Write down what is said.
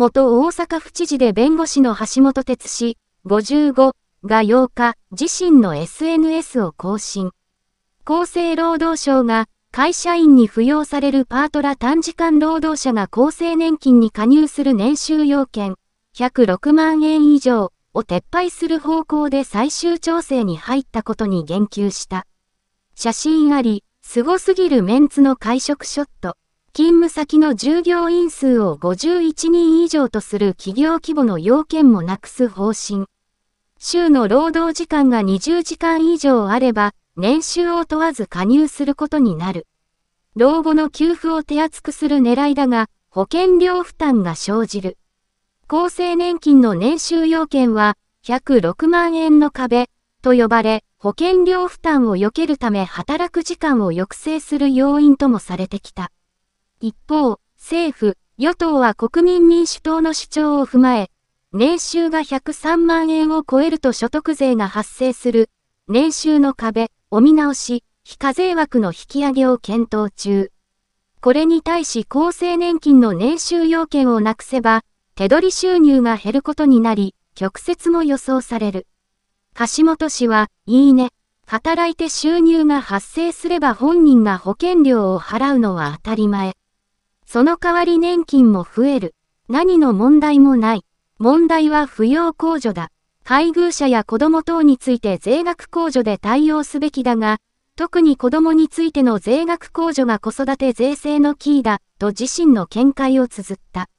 元大阪府知事で弁護士の橋本哲氏55が8日、自身の SNS を更新。厚生労働省が会社員に扶養されるパートラ短時間労働者が厚生年金に加入する年収要件106万円以上を撤廃する方向で最終調整に入ったことに言及した。写真あり、凄すぎるメンツの会食ショット。勤務先の従業員数を51人以上とする企業規模の要件もなくす方針。週の労働時間が20時間以上あれば、年収を問わず加入することになる。老後の給付を手厚くする狙いだが、保険料負担が生じる。厚生年金の年収要件は、106万円の壁と呼ばれ、保険料負担を避けるため働く時間を抑制する要因ともされてきた。一方、政府、与党は国民民主党の主張を踏まえ、年収が103万円を超えると所得税が発生する、年収の壁、お見直し、非課税枠の引き上げを検討中。これに対し厚生年金の年収要件をなくせば、手取り収入が減ることになり、曲折も予想される。橋本氏は、いいね。働いて収入が発生すれば本人が保険料を払うのは当たり前。その代わり年金も増える。何の問題もない。問題は扶養控除だ。配偶者や子供等について税額控除で対応すべきだが、特に子供についての税額控除が子育て税制のキーだ、と自身の見解を綴った。